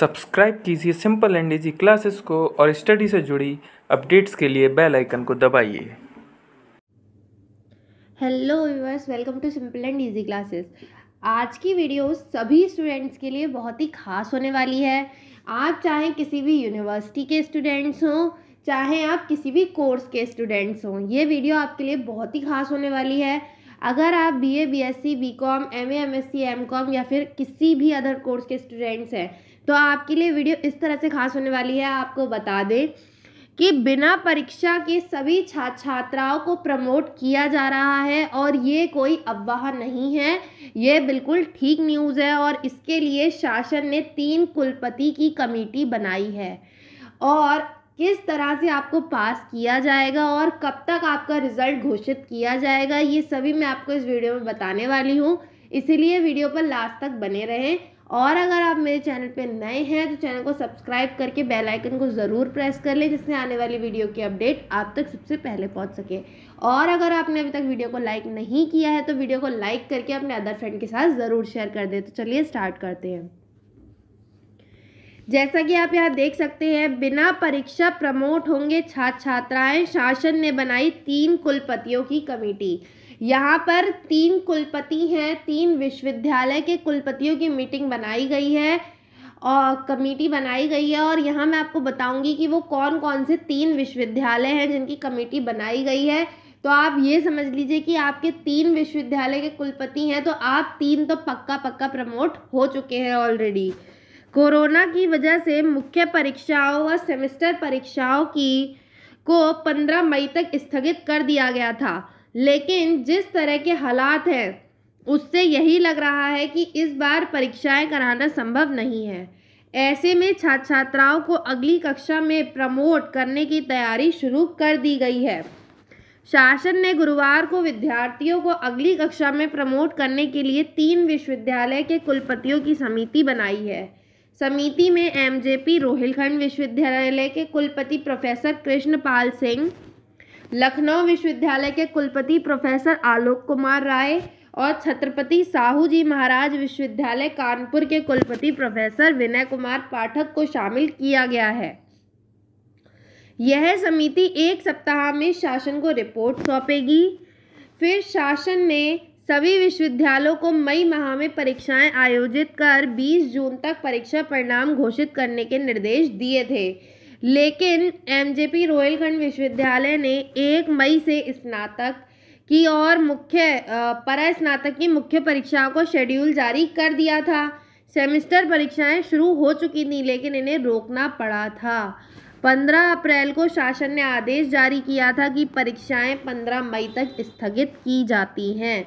subscribe कीजिए simple and easy classes को और स्टडी से जुड़ी अपडेट्स के लिए बेल आइकन को दबाइए hello viewers welcome to simple and easy classes आज की वीडियो सभी स्टूडेंट्स के लिए बहुत ही खास होने वाली है आप चाहे किसी भी यूनिवर्सिटी के स्टूडेंट्स हों चाहे आप किसी भी कोर्स के स्टूडेंट्स हों ये वीडियो आपके लिए बहुत ही खास होने वाली है अगर आप BA BSc BCom MA MSc MCom या फिर किसी भी अदर कोर्स के स्टूडेंट्स हैं तो आपके लिए वीडियो इस तरह से खास होने वाली है आपको बता दें कि बिना परीक्षा के सभी छात्र छात्राओं को प्रमोट किया जा रहा है और ये कोई अफवाह नहीं है ये बिल्कुल ठीक न्यूज़ है और इसके लिए शासन ने तीन कुलपति की कमेटी बनाई है और किस तरह से आपको पास किया जाएगा और कब तक आपका रिज़ल्ट घोषित किया जाएगा ये सभी मैं आपको इस वीडियो में बताने वाली हूँ इसीलिए वीडियो पर लास्ट तक बने रहें और अगर आप मेरे चैनल पर नए हैं तो चैनल को सब्सक्राइब करके बेल आइकन को ज़रूर प्रेस कर लें जिससे आने वाली वीडियो की अपडेट आप तक सबसे पहले पहुंच सके और अगर आपने अभी तक वीडियो को लाइक नहीं किया है तो वीडियो को लाइक करके अपने अदर फ्रेंड के साथ ज़रूर शेयर कर दें तो चलिए स्टार्ट करते हैं जैसा कि आप यहाँ देख सकते हैं बिना परीक्षा प्रमोट होंगे छात्र छात्राएं शासन ने बनाई तीन कुलपतियों की कमेटी यहाँ पर तीन कुलपति हैं तीन विश्वविद्यालय के कुलपतियों की मीटिंग बनाई गई है और कमेटी बनाई गई है और यहाँ मैं आपको बताऊंगी कि वो कौन कौन से तीन विश्वविद्यालय हैं जिनकी कमेटी बनाई गई है तो आप ये समझ लीजिए कि आपके तीन विश्वविद्यालय के कुलपति हैं तो आप तीन तो पक्का पक्का प्रमोट हो चुके हैं ऑलरेडी कोरोना की वजह से मुख्य परीक्षाओं व सेमेस्टर परीक्षाओं की को पंद्रह मई तक स्थगित कर दिया गया था लेकिन जिस तरह के हालात हैं उससे यही लग रहा है कि इस बार परीक्षाएं कराना संभव नहीं है ऐसे में छात्र छात्राओं को अगली कक्षा में प्रमोट करने की तैयारी शुरू कर दी गई है शासन ने गुरुवार को विद्यार्थियों को अगली कक्षा में प्रमोट करने के लिए तीन विश्वविद्यालय के कुलपतियों की समिति बनाई है समिति में एमजेपी रोहिलखंड विश्वविद्यालय के कुलपति प्रोफेसर कृष्णपाल सिंह लखनऊ विश्वविद्यालय के कुलपति प्रोफेसर आलोक कुमार राय और छत्रपति साहू जी महाराज विश्वविद्यालय कानपुर के कुलपति प्रोफेसर विनय कुमार पाठक को शामिल किया गया है यह समिति एक सप्ताह में शासन को रिपोर्ट सौंपेगी फिर शासन ने सभी विश्वविद्यालयों को मई माह में परीक्षाएं आयोजित कर 20 जून तक परीक्षा परिणाम घोषित करने के निर्देश दिए थे लेकिन एमजेपी रोयलखंड विश्वविद्यालय ने एक मई से स्नातक की और मुख्य पर स्नातक की मुख्य परीक्षाओं को शेड्यूल जारी कर दिया था सेमेस्टर परीक्षाएं शुरू हो चुकी थी लेकिन इन्हें रोकना पड़ा था 15 अप्रैल को शासन ने आदेश जारी किया था कि परीक्षाएं 15 मई तक स्थगित की जाती हैं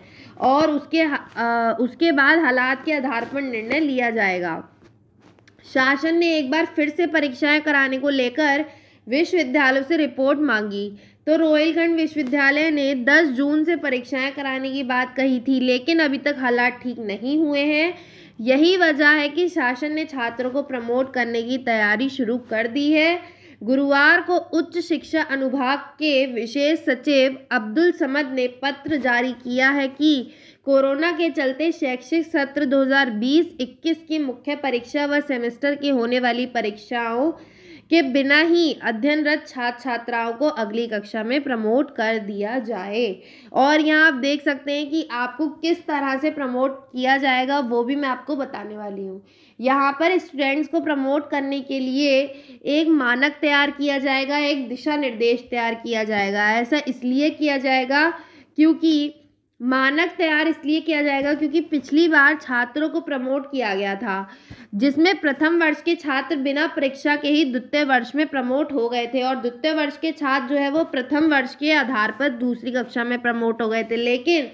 और उसके आ, उसके बाद हालात के आधार पर निर्णय लिया जाएगा शासन ने एक बार फिर से परीक्षाएं कराने को लेकर विश्वविद्यालयों से रिपोर्ट मांगी तो रोयलखंड विश्वविद्यालय ने 10 जून से परीक्षाएं कराने की बात कही थी लेकिन अभी तक हालात ठीक नहीं हुए हैं यही वजह है कि शासन ने छात्रों को प्रमोट करने की तैयारी शुरू कर दी है गुरुवार को उच्च शिक्षा अनुभाग के विशेष सचिव अब्दुल समद ने पत्र जारी किया है कि कोरोना के चलते शैक्षिक सत्र 2020-21 की मुख्य परीक्षा व सेमेस्टर की होने वाली परीक्षाओं के बिना ही अध्ययनरत छात्र छात्राओं को अगली कक्षा में प्रमोट कर दिया जाए और यहाँ आप देख सकते हैं कि आपको किस तरह से प्रमोट किया जाएगा वो भी मैं आपको बताने वाली हूँ यहाँ पर स्टूडेंट्स को प्रमोट करने के लिए एक मानक तैयार किया जाएगा एक दिशा निर्देश तैयार किया जाएगा ऐसा इसलिए किया जाएगा क्योंकि मानक तैयार इसलिए किया जाएगा क्योंकि पिछली बार छात्रों को प्रमोट किया गया था जिसमें प्रथम वर्ष के छात्र बिना परीक्षा के ही द्वितीय वर्ष में प्रमोट हो गए थे और द्वितीय वर्ष के छात्र जो है वो प्रथम वर्ष के आधार पर दूसरी कक्षा में प्रमोट हो गए थे लेकिन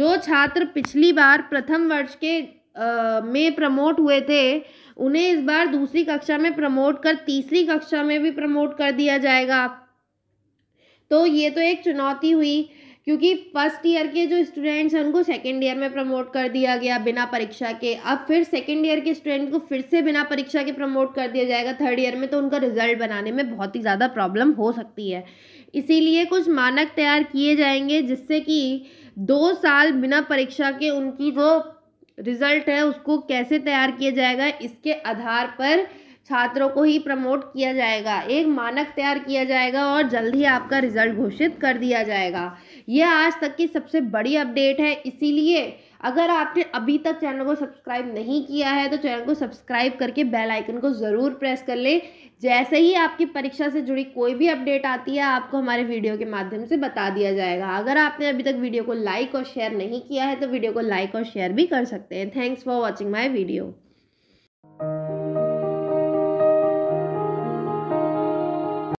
जो छात्र पिछली बार प्रथम वर्ष के आ, में प्रमोट हुए थे उन्हें इस बार दूसरी कक्षा में प्रमोट कर तीसरी कक्षा में भी प्रमोट कर दिया जाएगा तो ये तो एक चुनौती हुई क्योंकि फर्स्ट ईयर के जो स्टूडेंट्स हैं उनको सेकेंड ईयर में प्रमोट कर दिया गया बिना परीक्षा के अब फिर सेकेंड ईयर के स्टूडेंट को फिर से बिना परीक्षा के प्रमोट कर दिया जाएगा थर्ड ईयर में तो उनका रिजल्ट बनाने में बहुत ही ज़्यादा प्रॉब्लम हो सकती है इसीलिए कुछ मानक तैयार किए जाएंगे जिससे कि दो साल बिना परीक्षा के उनकी जो रिज़ल्ट है उसको कैसे तैयार किया जाएगा इसके आधार पर छात्रों को ही प्रमोट किया जाएगा एक मानक तैयार किया जाएगा और जल्द ही आपका रिजल्ट घोषित कर दिया जाएगा यह आज तक की सबसे बड़ी अपडेट है इसीलिए अगर आपने अभी तक चैनल को सब्सक्राइब नहीं किया है तो चैनल को सब्सक्राइब करके बेल आइकन को ज़रूर प्रेस कर लें जैसे ही आपकी परीक्षा से जुड़ी कोई भी अपडेट आती है आपको हमारे वीडियो के माध्यम से बता दिया जाएगा अगर आपने अभी तक वीडियो को लाइक और शेयर नहीं किया है तो वीडियो को लाइक और शेयर भी कर सकते हैं thanks for watching my video